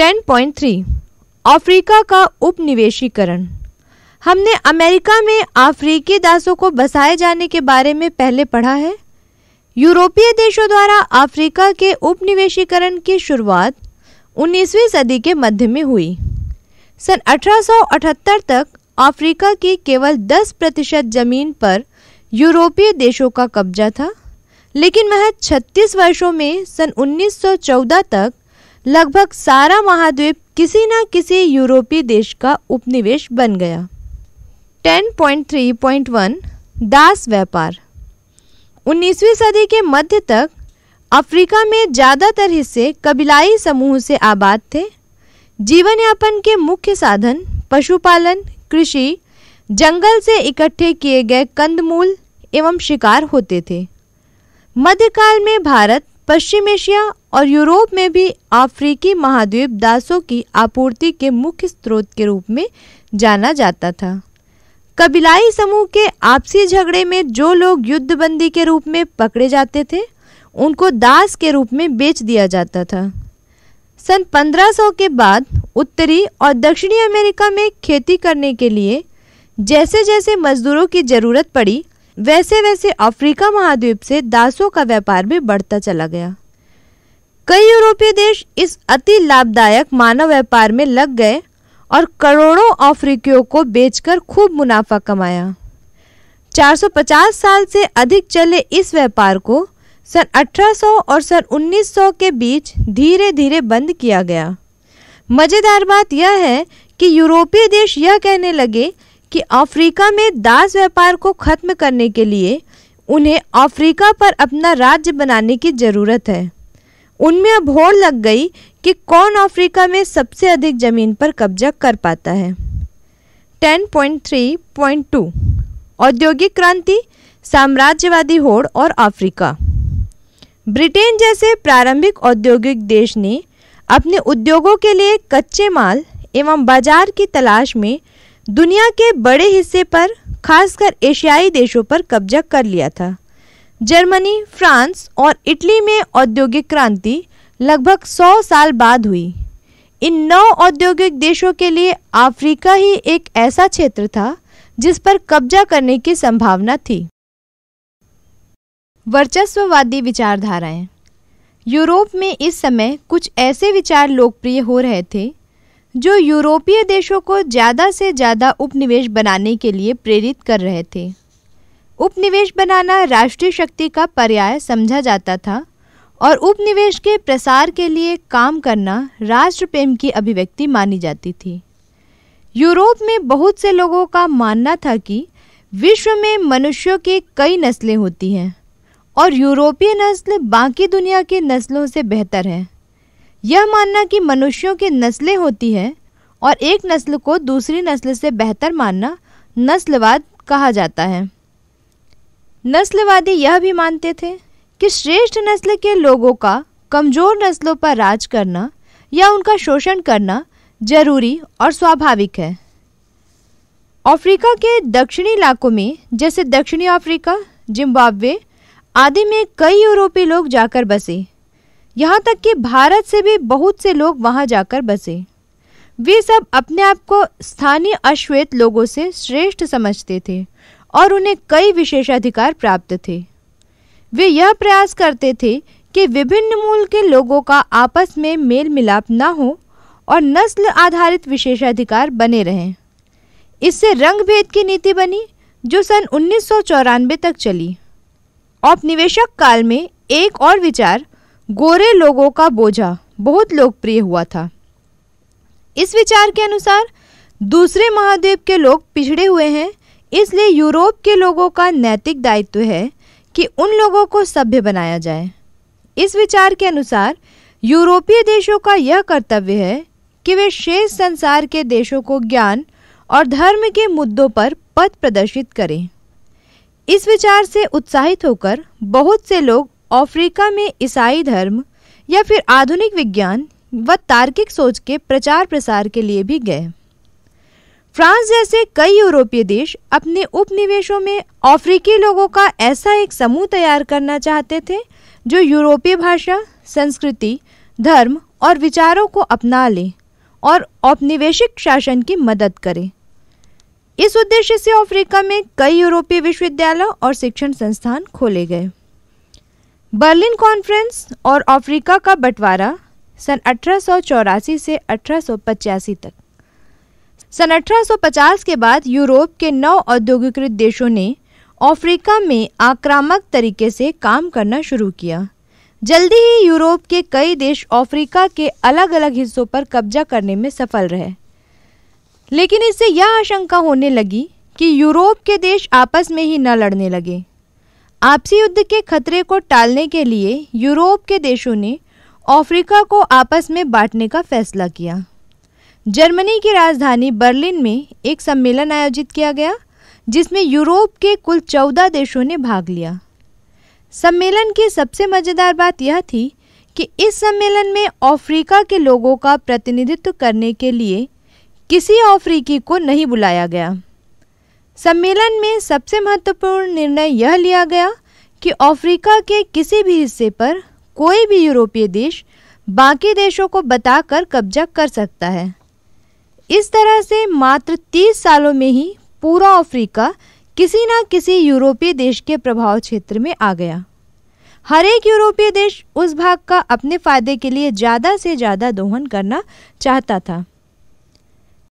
10.3 Africa का उपनिवेशीकरण हमने America में अफ्रीकी दासों को बसाए जाने के बारे में पहले पढ़ा है यूरोपीय देशों द्वारा अफ्रीका के उपनिवेशीकरण की शुरुआत 19वीं सदी के मध्य में हुई सन 1878 तक अफ्रीका की केवल 10 प्रतिशत जमीन पर यूरोपीय देशों का कब्जा था लेकिन वह 36 वर्षों में सन 1914 तक लगभग सारा महाद्वीप किसी न किसी यूरोपीय देश का उपनिवेश बन गया 10.3.1 दास व्यापार 19वीं सदी के मध्य तक अफ्रीका में ज़्यादातर हिस्से कबीलाई समूह से आबाद थे जीवन यापन के मुख्य साधन पशुपालन कृषि जंगल से इकट्ठे किए गए कंदमूल एवं शिकार होते थे मध्यकाल में भारत पश्चिम एशिया और यूरोप में भी अफ्रीकी महाद्वीप दासों की आपूर्ति के मुख्य स्रोत के रूप में जाना जाता था कबीलाई समूह के आपसी झगड़े में जो लोग युद्धबंदी के रूप में पकड़े जाते थे उनको दास के रूप में बेच दिया जाता था सन 1500 के बाद उत्तरी और दक्षिणी अमेरिका में खेती करने के लिए जैसे जैसे मजदूरों की ज़रूरत पड़ी वैसे वैसे अफ्रीका महाद्वीप से दासों का व्यापार भी बढ़ता चला गया कई यूरोपीय देश इस अति लाभदायक मानव व्यापार में लग गए और करोड़ों अफ्रीकियों को बेचकर खूब मुनाफा कमाया 450 साल से अधिक चले इस व्यापार को सन 1800 और सन 1900 के बीच धीरे धीरे बंद किया गया मज़ेदार बात यह है कि यूरोपीय देश यह कहने लगे कि अफ्रीका में दास व्यापार को खत्म करने के लिए उन्हें अफ्रीका पर अपना राज्य बनाने की ज़रूरत है उनमें अब होड़ लग गई कि कौन अफ्रीका में सबसे अधिक ज़मीन पर कब्जा कर पाता है 10.3.2 औद्योगिक क्रांति साम्राज्यवादी होड़ और अफ्रीका ब्रिटेन जैसे प्रारंभिक औद्योगिक देश ने अपने उद्योगों के लिए कच्चे माल एवं बाजार की तलाश में दुनिया के बड़े हिस्से पर खासकर एशियाई देशों पर कब्जा कर लिया था जर्मनी फ्रांस और इटली में औद्योगिक क्रांति लगभग 100 साल बाद हुई इन नौ औद्योगिक देशों के लिए अफ्रीका ही एक ऐसा क्षेत्र था जिस पर कब्जा करने की संभावना थी वर्चस्ववादी विचारधाराएं यूरोप में इस समय कुछ ऐसे विचार लोकप्रिय हो रहे थे जो यूरोपीय देशों को ज़्यादा से ज़्यादा उपनिवेश बनाने के लिए प्रेरित कर रहे थे उपनिवेश बनाना राष्ट्रीय शक्ति का पर्याय समझा जाता था और उपनिवेश के प्रसार के लिए काम करना राष्ट्रप्रेम की अभिव्यक्ति मानी जाती थी यूरोप में बहुत से लोगों का मानना था कि विश्व में मनुष्यों की कई नस्लें होती हैं और यूरोपीय नस्ल बाकी दुनिया की नस्लों से बेहतर है यह मानना कि मनुष्यों की नस्लें होती हैं और एक नस्ल को दूसरी नस्ल से बेहतर मानना नस्लवाद कहा जाता है नस्लवादी यह भी मानते थे कि श्रेष्ठ नस्ल के लोगों का कमज़ोर नस्लों पर राज करना या उनका शोषण करना जरूरी और स्वाभाविक है अफ्रीका के दक्षिणी इलाकों में जैसे दक्षिणी अफ्रीका जिम्बाब्वे आदि में कई यूरोपीय लोग जाकर बसे यहाँ तक कि भारत से भी बहुत से लोग वहाँ जाकर बसे वे सब अपने आप को स्थानीय अश्वेत लोगों से श्रेष्ठ समझते थे और उन्हें कई विशेषाधिकार प्राप्त थे वे यह प्रयास करते थे कि विभिन्न मूल के लोगों का आपस में मेल मिलाप न हो और नस्ल आधारित विशेषाधिकार बने रहें इससे रंग भेद की नीति बनी जो सन उन्नीस तक चली औपनिवेशक काल में एक और विचार गोरे लोगों का बोझा बहुत लोकप्रिय हुआ था इस विचार के अनुसार दूसरे महाद्वीप के लोग पिछड़े हुए हैं इसलिए यूरोप के लोगों का नैतिक दायित्व है कि उन लोगों को सभ्य बनाया जाए इस विचार के अनुसार यूरोपीय देशों का यह कर्तव्य है कि वे शेष संसार के देशों को ज्ञान और धर्म के मुद्दों पर पथ प्रदर्शित करें इस विचार से उत्साहित होकर बहुत से लोग अफ्रीका में ईसाई धर्म या फिर आधुनिक विज्ञान व तार्किक सोच के प्रचार प्रसार के लिए भी गए फ्रांस जैसे कई यूरोपीय देश अपने उपनिवेशों में अफ्रीकी लोगों का ऐसा एक समूह तैयार करना चाहते थे जो यूरोपीय भाषा संस्कृति धर्म और विचारों को अपना ले और औपनिवेशिक शासन की मदद करे इस उद्देश्य से अफ्रीका में कई यूरोपीय विश्वविद्यालय और शिक्षण संस्थान खोले गए बर्लिन कॉन्फ्रेंस और अफ्रीका का बंटवारा सन अठारह से अठारह तक सन अठारह के बाद यूरोप के नौ औद्योगिकृत देशों ने अफ्रीका में आक्रामक तरीके से काम करना शुरू किया जल्दी ही यूरोप के कई देश अफ्रीका के अलग अलग हिस्सों पर कब्जा करने में सफल रहे लेकिन इससे यह आशंका होने लगी कि यूरोप के देश आपस में ही न लड़ने लगे आपसी युद्ध के खतरे को टालने के लिए यूरोप के देशों ने अफ्रीका को आपस में बांटने का फैसला किया जर्मनी की राजधानी बर्लिन में एक सम्मेलन आयोजित किया गया जिसमें यूरोप के कुल चौदह देशों ने भाग लिया सम्मेलन की सबसे मज़ेदार बात यह थी कि इस सम्मेलन में अफ्रीका के लोगों का प्रतिनिधित्व करने के लिए किसी अफ्रीकी को नहीं बुलाया गया सम्मेलन में सबसे महत्वपूर्ण निर्णय यह लिया गया कि अफ्रीका के किसी भी हिस्से पर कोई भी यूरोपीय देश बाकी देशों को बताकर कब्जा कर सकता है इस तरह से मात्र 30 सालों में ही पूरा अफ्रीका किसी न किसी यूरोपीय देश के प्रभाव क्षेत्र में आ गया हर एक यूरोपीय देश उस भाग का अपने फायदे के लिए ज़्यादा से ज़्यादा दोहन करना चाहता था